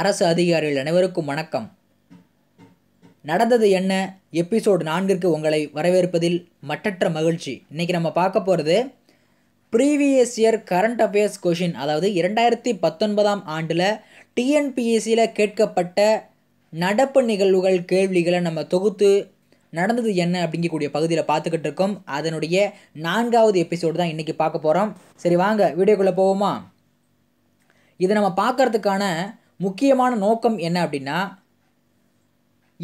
அரசு அதிகாரிகள் அனைவருக்கும் வணக்கம் நடந்தது என்ன எபிசோடு நான்கிற்கு உங்களை வரவேற்பதில் மற்றற்ற மகிழ்ச்சி இன்றைக்கி நம்ம பார்க்க போகிறது previous year current affairs question அதாவது இரண்டாயிரத்தி பத்தொன்பதாம் ஆண்டில் டிஎன்பிஎஸ்சியில் கேட்கப்பட்ட நடப்பு நிகழ்வுகள் கேள்விகளை நம்ம தொகுத்து நடந்தது என்ன அப்படிங்கக்கூடிய பகுதியில் பார்த்துக்கிட்டு இருக்கோம் அதனுடைய நான்காவது எபிசோடு தான் இன்றைக்கி பார்க்க போகிறோம் சரி வாங்க வீடியோக்குள்ளே போவோமா இதை நம்ம பார்க்குறதுக்கான முக்கியமான நோக்கம் என்ன அப்படின்னா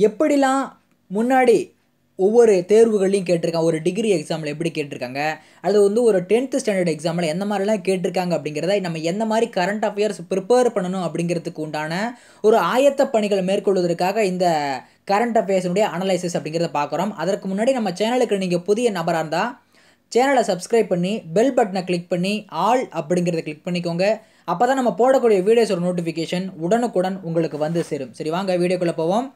எப்படிலாம் முன்னாடி ஒவ்வொரு தேர்வுகளையும் கேட்டிருக்காங்க ஒரு டிகிரி எக்ஸாமில் எப்படி கேட்டிருக்காங்க அது வந்து ஒரு டென்த்து ஸ்டாண்டர்ட் எக்ஸாமில் எந்த மாதிரிலாம் கேட்டிருக்காங்க அப்படிங்கிறத நம்ம எந்த மாதிரி கரண்ட் அஃபேர்ஸ் ப்ரிப்பேர் பண்ணணும் அப்படிங்கிறதுக்கு உண்டான ஒரு ஆயத்த பணிகளை மேற்கொள்வதற்காக இந்த கரண்ட் அஃபேர்ஸினுடைய அனலைசிஸ் அப்படிங்கிறத பார்க்குறோம் அதற்கு முன்னாடி நம்ம சேனலுக்கு நீங்கள் புதிய நபராக இருந்தால் சேனலை சப்ஸ்கிரைப் பண்ணி பெல் பட்டனை கிளிக் பண்ணி ஆல் அப்படிங்கிறத கிளிக் பண்ணிக்கோங்க அப்போ தான் நம்ம போடக்கூடிய ஒரு நோட்டிஃபிகேஷன் உடனுக்குடன் உங்களுக்கு வந்து சேரும் சரி வாங்க வீடியோக்குள்ளே போவோம்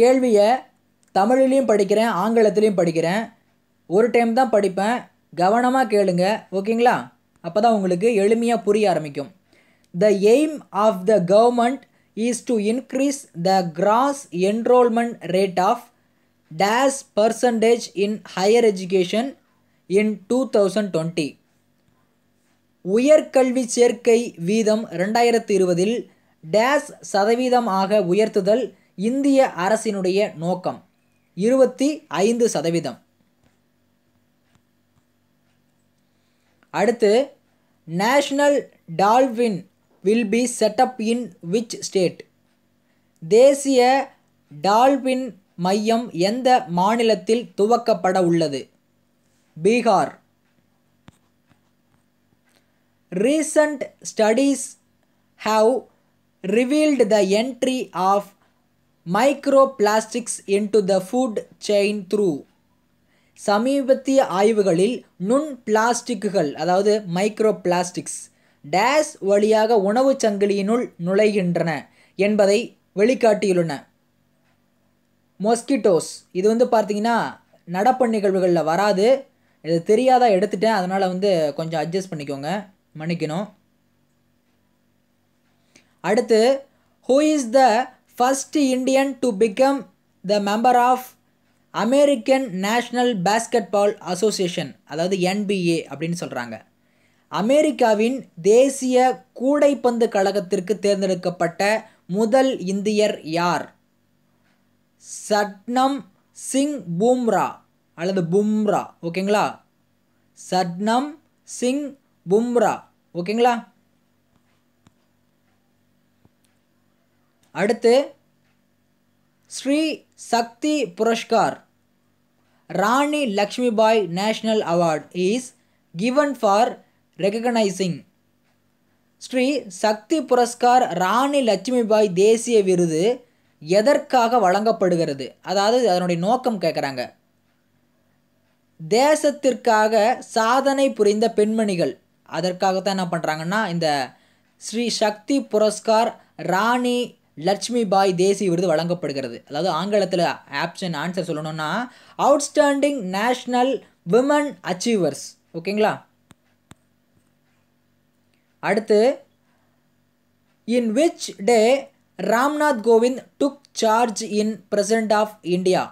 கேள்வியை தமிழிலையும் படிக்கிறேன் ஆங்கிலத்திலையும் படிக்கிறேன் ஒரு டைம் தான் படிப்பேன் கவனமாக கேளுங்க ஓகேங்களா அப்போ தான் உங்களுக்கு எளிமையாக புரிய ஆரம்பிக்கும் the aim of the government is to increase the gross enrolment rate of dash percentage in higher education in two thousand twenty உயர்கல்வி சேர்க்கை வீதம் ரெண்டாயிரத்து இருபதில் டேஸ் சதவீதம் ஆக உயர்த்துதல் இந்திய அரசினுடைய நோக்கம் இருபத்தி ஐந்து சதவீதம் அடுத்து national dolphin will be set up in which state தேசிய டால்ஃபின் மையம் எந்த மாநிலத்தில் துவக்கப்பட உள்ளது Bihar recent studies have revealed the entry of plastics into the food chain through சமீபத்திய ஆய்வுகளில் நுண் பிளாஸ்டிக்குகள் அதாவது மைக்ரோ பிளாஸ்டிக்ஸ் டேஸ் வழியாக உணவு சங்கிலியினுள் நுழைகின்றன என்பதை வெளிக்காட்டியுள்ளன மொஸ்கிட்டோஸ் இது வந்து பார்த்திங்கன்னா நடப்பு நிகழ்வுகளில் வராது இது தெரியாதான் எடுத்துட்டேன் அதனால் வந்து கொஞ்சம் அட்ஜஸ்ட் பண்ணிக்கோங்க மன்னிக்கணும் அடுத்து who is the first Indian to become the member of American National Basketball Association அதாவது என்பிஏ அப்படின்னு சொல்கிறாங்க அமெரிக்காவின் தேசிய கூடைப்பந்து கழகத்திற்கு தேர்ந்தெடுக்கப்பட்ட முதல் இந்தியர் யார் சட்னம் சிங் பூம்ரா அல்லது பும்ரா ஓகேங்களா சட்னம் சிங் பும்ரா ஓகேங்களா அடுத்து Stree Shakti Puraskar Rani Lakshmibai national award is given for recognising Stree Shakti Puraskar Rani Lakshmibai தேசிய விருது எதற்காக வழங்கப்படுகிறது அதாவது அதனுடைய நோக்கம் கேட்குறாங்க தேசத்திற்காக சாதனை புரிந்த பெண்மணிகள் அதற்காகத்தான் என்ன பண்ணுறாங்கன்னா இந்த ஸ்ரீ சக்தி புரஸ்கார் ராணி லட்சுமி பாய் தேசிய விருது வழங்கப்படுகிறது அதாவது ஆங்கிலத்தில் ஆப்ஷன் ஆன்சர் சொல்லணும்னா அவுட்ஸ்டாண்டிங் நேஷ்னல் விமன் அச்சீவர்ஸ் ஓகேங்களா அடுத்து in which day Ramnath Kovind took charge in president of India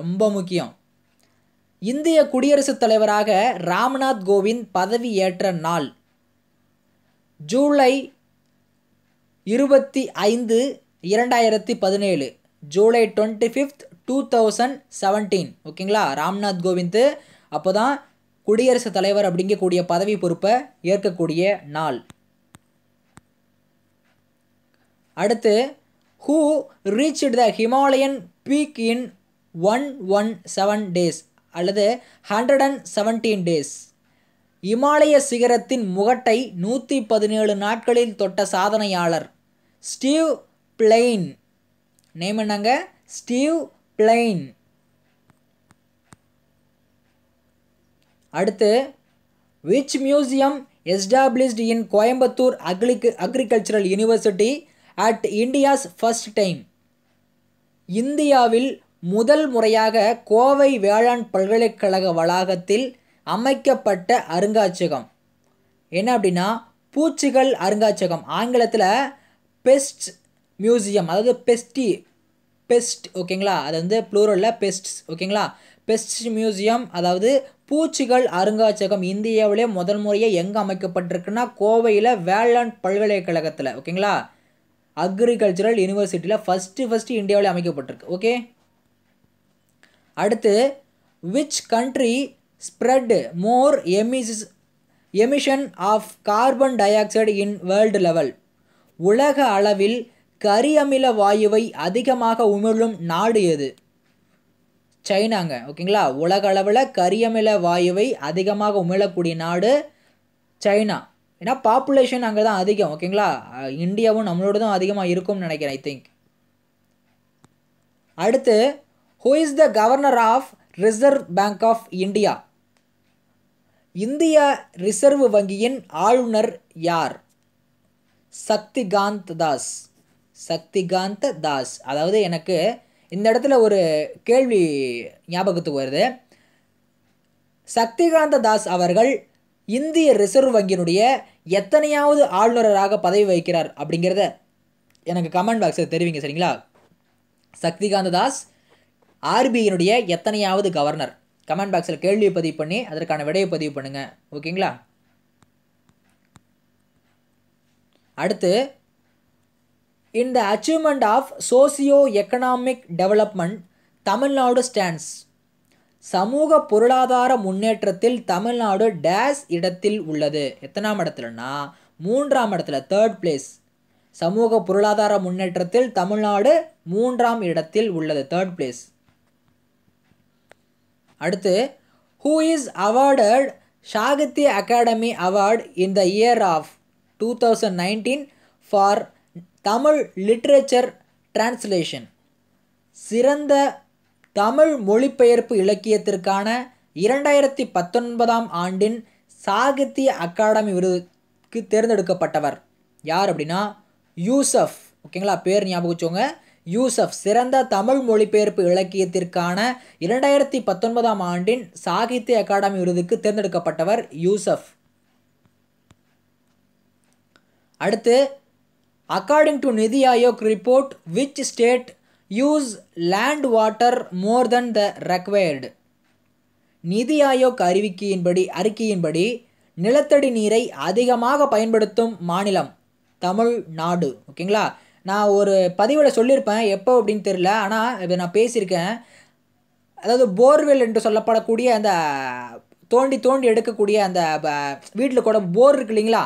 ரொம்ப முக்கியம் இந்திய குடியரசுத் தலைவராக ராம்நாத் கோவிந்த் பதவி ஏற்ற நாள் ஜூலை இருபத்தி ஐந்து இரண்டாயிரத்தி பதினேழு ஜூலை twenty fifth two thousand seventeen ஓகேங்களா ராம்நாத் கோவிந்த் அப்போ தான் குடியரசுத் தலைவர் அப்படிங்கக்கூடிய பதவி பொறுப்பை ஏற்கக்கூடிய நாள் அடுத்து who reach the Himalayan peak in one one seven days அல்லது ஹண்ட்ரட் அண்ட் செவன்டீன் டேஸ் இமாலய சிகரத்தின் முகட்டை நூற்றி பதினேழு நாட்களில் தொட்ட சாதனையாளர் ஸ்டீவ் பிளெயின் நேம் என்னங்க ஸ்டீவ் பிளெயின் அடுத்து which museum established in Coimbatore அக்ரிக்கு agricultural university at India's first time இந்தியாவில் முதல் முறையாக கோவை வேளாண் பல்கலைக்கழக வளாகத்தில் அமைக்கப்பட்ட அருங்காட்சியகம் என்ன அப்படின்னா பூச்சிகள் அருங்காட்சியகம் ஆங்கிலத்தில் பெஸ்ட் மியூசியம் அதாவது பெஸ்டி பெஸ்ட் ஓகேங்களா அது வந்து ப்ளூரலில் பெஸ்ட்ஸ் ஓகேங்களா பெஸ்ட் மியூசியம் அதாவது பூச்சிகள் அருங்காட்சியகம் இந்தியாவிலே முதல் முறையாக எங்கே அமைக்கப்பட்டிருக்குன்னா கோவையில் வேளாண் பல்கலைக்கழகத்தில் ஓகேங்களா அக்ரிகல்ச்சரல் யூனிவர்சிட்டியில் ஃபஸ்ட்டு ஃபஸ்ட்டு இந்தியாவிலே அமைக்கப்பட்டிருக்கு ஓகே அடுத்து விச் கண்ட்ரி ஸ்ப்ரெட் மோர் எமிஸ் emission of carbon dioxide in world level உலக அளவில் கரியமில வாயுவை அதிகமாக உமிழும் நாடு எது சைனாங்க ஓகேங்களா உலக அளவில் கரியமில வாயுவை அதிகமாக உமிழக்கூடிய நாடு சைனா ஏன்னா பாப்புலேஷன் அங்கே தான் அதிகம் ஓகேங்களா இந்தியாவும் நம்மளோட தான் அதிகமாக இருக்கும்னு நினைக்கிறேன் ஐ திங்க் அடுத்து who is the governor of Reserve Bank of India இந்திய ரிசர்வ் வங்கியின் ஆளுநர் யார் சக்திகாந்த் தாஸ் சக்திகாந்த தாஸ் அதாவது எனக்கு இந்த இடத்துல ஒரு கேள்வி ஞாபகத்துக்கு வருது சக்திகாந்த தாஸ் அவர்கள் இந்திய ரிசர்வ் வங்கியினுடைய எத்தனையாவது ஆளுநராக பதவி வகிக்கிறார் அப்படிங்கிறத எனக்கு கமெண்ட் பாக்ஸில் தெரிவிங்க சரிங்களா சக்திகாந்த தாஸ் ஆர்பிஐனுடைய எத்தனையாவது கவர்னர் கமெண்ட் பாக்ஸில் கேள்வியை பதிவு பண்ணி அதற்கான விடையை பதிவு பண்ணுங்கள் ஓகேங்களா அடுத்து in the achievement of socio economic development Tamil Nadu stands சமூக பொருளாதார முன்னேற்றத்தில் தமிழ்நாடு டேஸ் இடத்தில் உள்ளது எத்தனாம் இடத்துலனா மூன்றாம் இடத்துல தேர்ட் பிளேஸ் சமூக பொருளாதார முன்னேற்றத்தில் தமிழ்நாடு மூன்றாம் இடத்தில் உள்ளது தேர்ட் பிளேஸ் அடுத்து who is awarded Sahitya Akademi award in the year of two thousand nineteen for Tamil literature translation சிறந்த தமிழ் மொழிபெயர்ப்பு இலக்கியத்திற்கான இரண்டாயிரத்தி பத்தொன்பதாம் ஆண்டின் சாகித்ய அகாடமி விருதுக்கு தேர்ந்தெடுக்கப்பட்டவர் யார் அப்படின்னா யூசஃப் ஓகேங்களா பேர் ஞாபகம் வச்சோங்க யூசப் சிறந்த தமிழ் மொழிபெயர்ப்பு இலக்கியத்திற்கான இரண்டாயிரத்தி பத்தொன்பதாம் ஆண்டின் சாகித்ய அகாடமி விருதுக்கு தேர்ந்தெடுக்கப்பட்டவர் யூசப் அடுத்து according to Niti Aayog report which state use land water more than the required Niti Aayog அறிவிக்கையின்படி அறிக்கையின்படி நிலத்தடி நீரை அதிகமாக பயன்படுத்தும் மாநிலம் தமிழ்நாடு ஓகேங்களா நான் ஒரு பதிவில் சொல்லியிருப்பேன் எப்போ அப்படின்னு தெரில ஆனால் இதை நான் பேசியிருக்கேன் அதாவது போர்வெல் என்று சொல்லப்படக்கூடிய அந்த தோண்டி தோண்டி எடுக்கக்கூடிய அந்த வீட்டில் கூட போர் இருக்கு இல்லைங்களா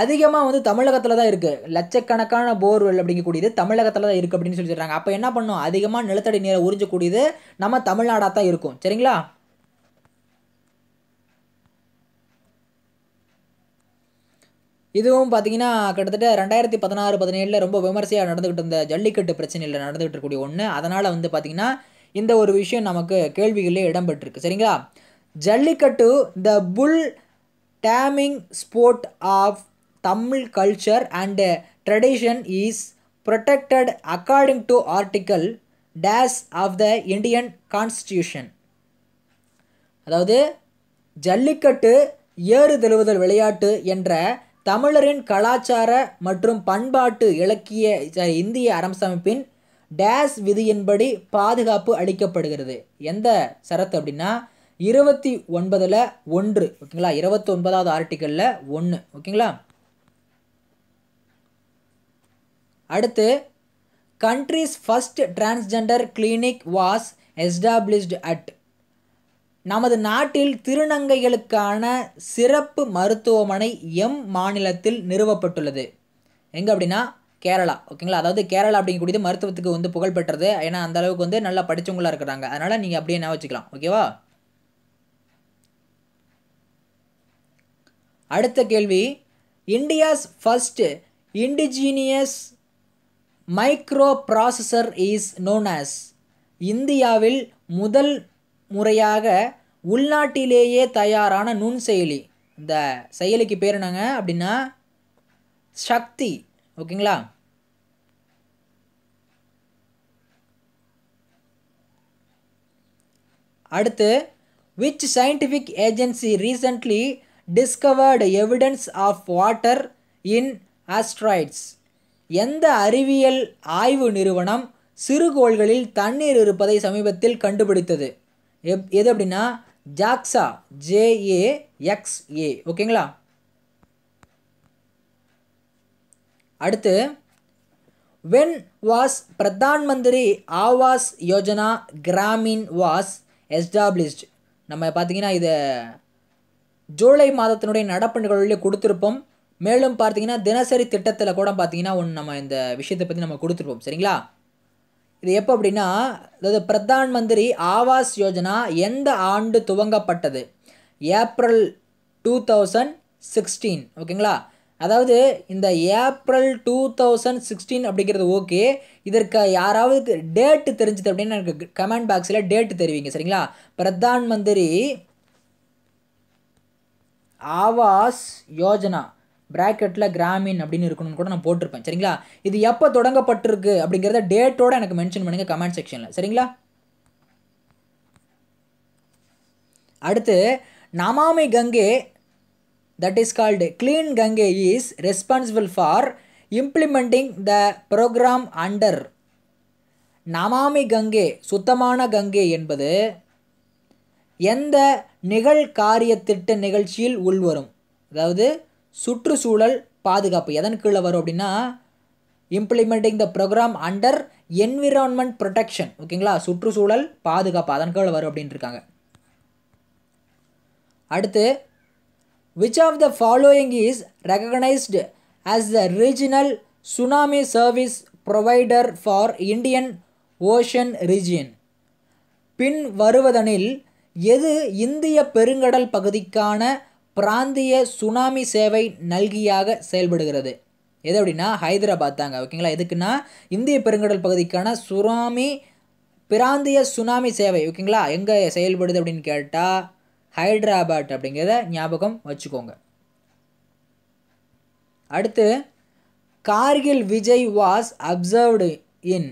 அதிகமாக வந்து தமிழகத்தில் தான் இருக்குது லட்சக்கணக்கான போர்வெல் அப்படிங்கக்கூடியது தமிழகத்தில் தான் இருக்குது அப்படின்னு சொல்லி சொல்கிறாங்க அப்போ என்ன பண்ணும் அதிகமாக நிலத்தடி நீரை உறிஞ்சக்கூடியது நம்ம தமிழ்நாடாக தான் இருக்கும் சரிங்களா இதுவும் பார்த்தீங்கன்னா கிட்டத்தட்ட ரெண்டாயிரத்தி பதினாறு பதினேழில் ரொம்ப விமர்சையாக நடந்துகிட்டு இருந்த ஜல்லிக்கட்டு பிரச்சனையில் நடந்துகிட்டு இருக்கக்கூடிய ஒன்று அதனால் வந்து பார்த்திங்கன்னா இந்த ஒரு விஷயம் நமக்கு கேள்விகளே இடம்பெற்றிருக்கு சரிங்களா Jallikattu the bull taming sport of Tamil culture and tradition is protected according to article dash of the Indian constitution அதாவது ஜல்லிக்கட்டு ஏறு தழுவுதல் விளையாட்டு என்ற தமிழரின் கலாச்சார மற்றும் பண்பாட்டு இலக்கிய இந்திய அரசமைப்பின் டேஸ் விதியின்படி பாதுகாப்பு அளிக்கப்படுகிறது எந்த சரத்து அப்படின்னா இருபத்தி ஒன்பதில் ஒன்று ஓகேங்களா இருபத்தி ஒன்பதாவது ஆர்டிக்கலில் ஒன்று ஓகேங்களா அடுத்து country's first transgender clinic was established at நமது நாட்டில் திருநங்கைகளுக்கான சிறப்பு மருத்துவமனை எம் மாநிலத்தில் நிறுவப்பட்டுள்ளது எங்கே அப்படின்னா கேரளா ஓகேங்களா அதாவது கேரளா அப்படிங்கக்கூடியது மருத்துவத்துக்கு வந்து புகழ் பெற்றது ஏன்னா அந்த அளவுக்கு வந்து நல்லா படித்தவங்களாக இருக்கிறாங்க அதனால் நீங்கள் அப்படியே நான் வச்சுக்கலாம் ஓகேவா அடுத்த கேள்வி India's first indigenous microprocessor is known as இந்தியாவில் முதல் முறையாக உள்நாட்டிலேயே தயாரான நுண் செயலி இந்த செயலிக்கு பேர் என்னங்க அப்படின்னா சக்தி ஓகேங்களா அடுத்து which scientific agency recently discovered evidence of water in asteroids எந்த அறிவியல் ஆய்வு நிறுவனம் சிறுகோள்களில் தண்ணீர் இருப்பதை சமீபத்தில் கண்டுபிடித்தது எப் எது அப்படின்னா ஜாக்ஸா ஜேஏ எக்ஸ்ஏ ஓகேங்களா அடுத்து when was Pradhan Mantri Awas Yojana Gramin was established நம்ம பார்த்தீங்கன்னா இதை ஜூலை மாதத்தினுடைய நடப்பு நிகழ்வுலேயே கொடுத்துருப்போம் மேலும் பார்த்தீங்கன்னா தினசரி திட்டத்தில் கூட பார்த்தீங்கன்னா ஒன்று நம்ம இந்த விஷயத்தை பற்றி நம்ம கொடுத்துருப்போம் சரிங்களா இது எப்போ அப்படின்னா அதாவது பிரதான் மந்திரி ஆவாஸ் யோஜனா எந்த ஆண்டு துவங்கப்பட்டது ஏப்ரல் டூ தௌசண்ட் சிக்ஸ்டீன் ஓகேங்களா அதாவது இந்த ஏப்ரல் டூ தௌசண்ட் சிக்ஸ்டீன் அப்படிங்கிறது ஓகே இதற்கு யாராவது டேட்டு தெரிஞ்சது அப்படின்னு எனக்கு கமெண்ட் பாக்ஸில் டேட்டு தெரிவிங்க சரிங்களா பிரதான் மந்திரி ஆவாஸ் யோஜனா ப்ராக்கெட்டில் கிராமின் அப்படின்னு இருக்கணும்னு கூட நான் போட்டிருப்பேன் சரிங்களா இது எப்போ தொடங்கப்பட்டிருக்கு அப்படிங்கிறத டேட்டோடு எனக்கு மென்ஷன் பண்ணுங்கள் கமெண்ட் செக்ஷனில் சரிங்களா அடுத்து Namami Gange that is called clean Gange is responsible for implementing the programme under Namami Gange சுத்தமான கங்கே என்பது எந்த நிகழ்காரியத்திட்ட திட்ட நிகழ்ச்சியில் உள்வரும் அதாவது சுற்றுச்சூழல் பாதுகாப்பு எதன் கீழே வரும் அப்படின்னா implementing the programme under environment protection ஓகேங்களா சுற்றுச்சூழல் பாதுகாப்பு அதன் கீழே வரும் அப்படின்ட்டு இருக்காங்க அடுத்து which of the following is recognised as the regional tsunami service provider for Indian Ocean region பின் வருவதனில் எது இந்திய பெருங்கடல் பகுதிக்கான பிராந்திய சுனாமி சேவை நல்கியாக செயல்படுகிறது எது அப்படின்னா ஹைதராபாத் தாங்க ஓகேங்களா எதுக்குன்னா இந்திய பெருங்கடல் பகுதிக்கான சுனாமி பிராந்திய சுனாமி சேவை ஓகேங்களா எங்கே செயல்படுது அப்படின்னு கேட்டால் ஹைதராபாத் அப்படிங்கிறத ஞாபகம் வச்சுக்கோங்க அடுத்து Kargil Vijay was observed in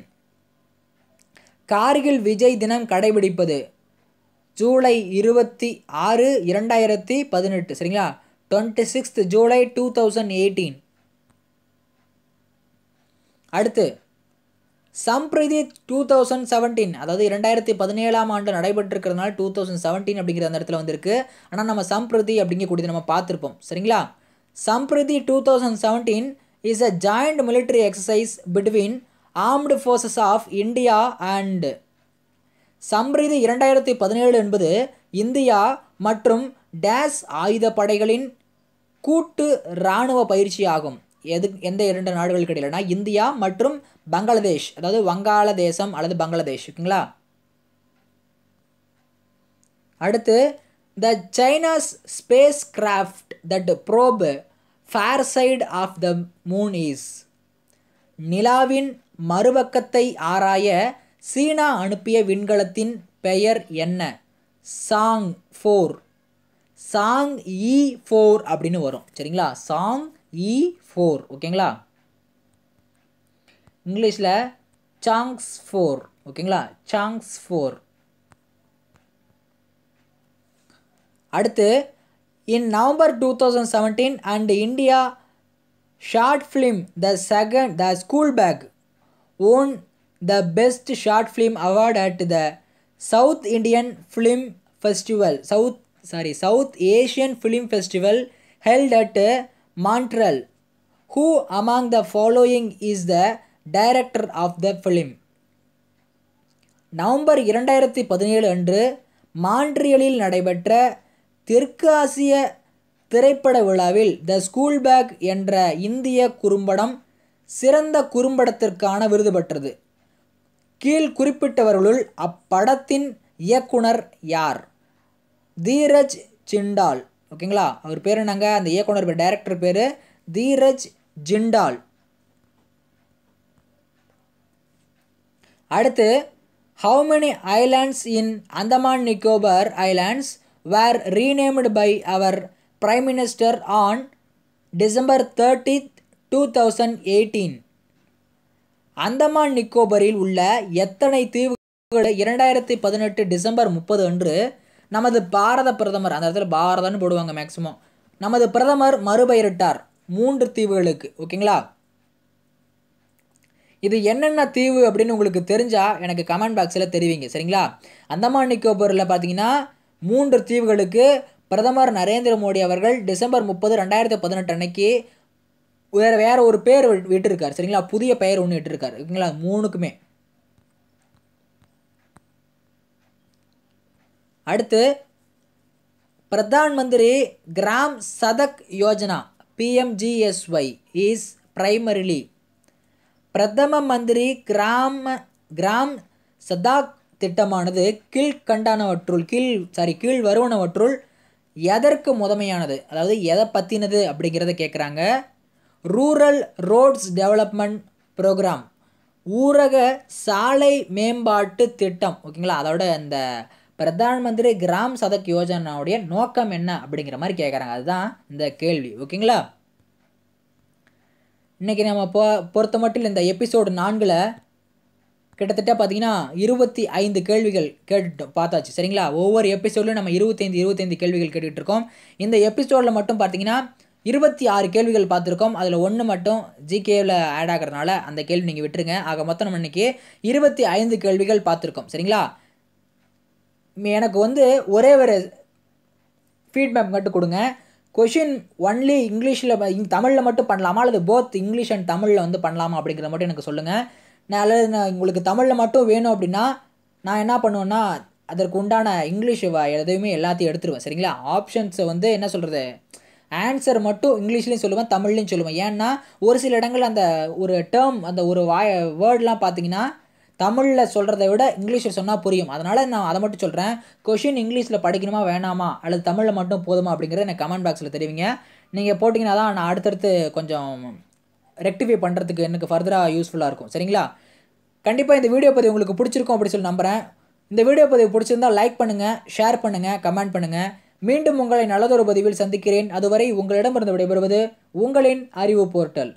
Kargil Vijay தினம் கடைபிடிப்பது ஜூலை இருபத்தி ஆறு இரண்டாயிரத்தி பதினெட்டு சரிங்களா twenty sixth July two thousand eighteen அடுத்து சம்பிரீதி டூ தௌசண்ட் செவன்டீன் அதாவது இரண்டாயிரத்தி பதினேழாம் ஆண்டு நடைபெற்றிருக்கிறதுனால டூ தௌசண்ட் செவன்டீன் அப்படிங்கிற அந்த இடத்துல வந்திருக்கு ஆனால் நம்ம சம்பிரீதி அப்படிங்கக்கூடியது நம்ம பார்த்துருப்போம் சரிங்களா Sampriti two thousand seventeen is a joint military exercise between armed forces of India and Samriti இரண்டாயிரத்தி பதினேழு என்பது இந்தியா மற்றும் டேஸ் ஆயுத படைகளின் கூட்டு இராணுவ பயிற்சி ஆகும் எது எந்த இரண்டு நாடுகளுக்கு இடையிலனா இந்தியா மற்றும் பங்களாதேஷ் அதாவது வங்காளதேசம் அல்லது பங்களாதேஷ் ஓகேங்களா அடுத்து the China's spacecraft that probe far side of the moon is நிலாவின் மறுபக்கத்தை ஆராய சீனா அனுப்பிய விண்கலத்தின் பெயர் என்ன Chang'e four Chang'e four அப்படின்னு வரும் சரிங்களா சாங் இ ஃபோர் ஓகேங்களா இங்கிலீஷில் சாங்ஸ் ஃபோர் ஓகேங்களா சாங்ஸ் ஃபோர் அடுத்து in November two thousand seventeen and India short film the second the school bag won the best short film award at the South Indian film festival south sorry South Asian film festival held at Montreal who among the following is the director of the film நவம்பர் இரண்டாயிரத்தி பதினேழு அன்று மான்ட்ரியலில் நடைபெற்ற தெற்கு ஆசிய திரைப்பட விழாவில் த school back என்ற இந்திய குறும்படம் சிறந்த குறும்படத்திற்கான விருது பெற்றது கீழ் குறிப்பிட்டவர்களுள் அப்படத்தின் இயக்குனர் யார் தீரஜ் ஜிண்டால் ஓகேங்களா அவர் பேர் என்னங்க அந்த இயக்குனர் பேர் டைரக்டர் பேர் தீரஜ் ஜிண்டால் அடுத்து how many islands in Andaman Nicobar islands were renamed by our prime minister on December thirty two thousand eighteen Andaman நிக்கோபரில் உள்ள எத்தனை தீவுகளை இரண்டாயிரத்தி பதினெட்டு டிசம்பர் முப்பது அன்று நமது பாரத பிரதமர் அந்த இடத்துல பாரதம்னு போடுவாங்க மேக்ஸிமம் நமது பிரதமர் மறுபெயரிட்டார் மூன்று தீவுகளுக்கு ஓகேங்களா இது என்னென்ன தீவு அப்படின்னு உங்களுக்கு தெரிஞ்சால் எனக்கு கமெண்ட் பாக்ஸில் தெரிவிங்க சரிங்களா அந்தமான் நிக்கோபரில் பார்த்தீங்கன்னா மூன்று தீவுகளுக்கு பிரதமர் நரேந்திர மோடி அவர்கள் டிசம்பர் முப்பது ரெண்டாயிரத்தி பதினெட்டு அன்னைக்கு வேறு வேறு ஒரு பேர் விட்டுருக்கார் சரிங்களா புதிய பெயர் ஒன்று விட்டுருக்கார் ஓகேங்களா மூணுக்குமே அடுத்து Pradhan Mantri Gram Sadak Yojana PMGSY is primarily பிரதம மந்திரி கிராம கிராம் சதாக் திட்டமானது கீழ்கண்டானவற்றுள் கீழ் சாரி கீழ் வருவனவற்றுள் எதற்கு முதன்மையானது அதாவது எதை பற்றினது அப்படிங்கிறத கேட்குறாங்க ரூரல் ரோட்ஸ் டெவலப்மெண்ட் ப்ரோக்ராம் ஊரக சாலை மேம்பாட்டு திட்டம் ஓகேங்களா அதோட இந்த பிரதான் மந்திரி கிராம் சதக் யோஜனாவுடைய நோக்கம் என்ன அப்படிங்கிற மாதிரி கேட்குறாங்க அதுதான் இந்த கேள்வி ஓகேங்களா இன்றைக்கி நம்ம பொ பொறுத்த மட்டும் இந்த எபிசோடு நான்கில் கிட்டத்தட்ட பார்த்திங்கன்னா இருபத்தி ஐந்து கேள்விகள் கேட்டுட்டோம் பார்த்தாச்சு சரிங்களா ஒவ்வொரு எபிசோட்லையும் நம்ம இருபத்தைந்து இருபத்தைந்து கேள்விகள் கேட்டுகிட்டு இருக்கோம் இந்த எபிசோடில் மட்டும் பார்த்திங்கன்னா இருபத்தி ஆறு கேள்விகள் பார்த்துருக்கோம் அதில் ஒன்று மட்டும் ஜிகேவில் ஆட் ஆகிறதுனால அந்த கேள்வி நீங்கள் விட்டுருங்க ஆக மொத்தம் நம்ம இன்றைக்கி இருபத்தி ஐந்து கேள்விகள் பார்த்துருக்கோம் சரிங்களா எனக்கு வந்து ஒரே ஒரு ஃபீட்பேக் மட்டும் கொடுங்க கொஷின் ஒன்லி இங்கிலீஷில் தமிழில் மட்டும் பண்ணலாமா அல்லது போத் இங்கிலீஷ் அண்ட் தமிழில் வந்து பண்ணலாமா அப்படிங்கிறத மட்டும் எனக்கு சொல்லுங்கள் நான் அல்லது நான் உங்களுக்கு தமிழில் மட்டும் வேணும் அப்படின்னா நான் என்ன பண்ணுவேன்னா அதற்கு உண்டான இங்கிலீஷ் எதுவுமே எல்லாத்தையும் எடுத்துருவேன் சரிங்களா ஆப்ஷன்ஸை வந்து என்ன சொல்கிறது ஆன்சர் மட்டும் இங்கிலீஷ்லேயும் சொல்லுவேன் தமிழ்லேயும் சொல்லுவேன் ஏன்னா ஒரு சில இடங்கள் அந்த ஒரு டேர்ம் அந்த ஒரு வாய வேர்ட்லாம் பார்த்தீங்கன்னா தமிழில் சொல்கிறத விட இங்கிலீஷில் சொன்னால் புரியும் அதனால் நான் அதை மட்டும் சொல்கிறேன் கொஷின் இங்கிலீஷில் படிக்கணுமா வேணாமா அல்லது தமிழில் மட்டும் போதுமா அப்படிங்கிறத எனக்கு கமெண்ட் பாக்ஸில் தெரிவிங்க நீங்கள் போட்டிங்கன்னா தான் நான் அடுத்தடுத்து கொஞ்சம் ரெக்டிஃபை பண்ணுறதுக்கு எனக்கு ஃபர்தராக யூஸ்ஃபுல்லாக இருக்கும் சரிங்களா கண்டிப்பாக இந்த வீடியோ பதிவு உங்களுக்கு பிடிச்சிருக்கும் அப்படின்னு சொல்லி நம்புகிறேன் இந்த வீடியோ பதிவு பிடிச்சிருந்தால் லைக் பண்ணுங்கள் ஷேர் பண்ணுங்கள் கமெண்ட் பண்ணுங்கள் மீண்டும் உங்களை நல்லதொரு பதிவில் சந்திக்கிறேன் அதுவரை உங்களிடமிருந்து விடைபெறுவது உங்களின் அறிவு போர்ட்டல்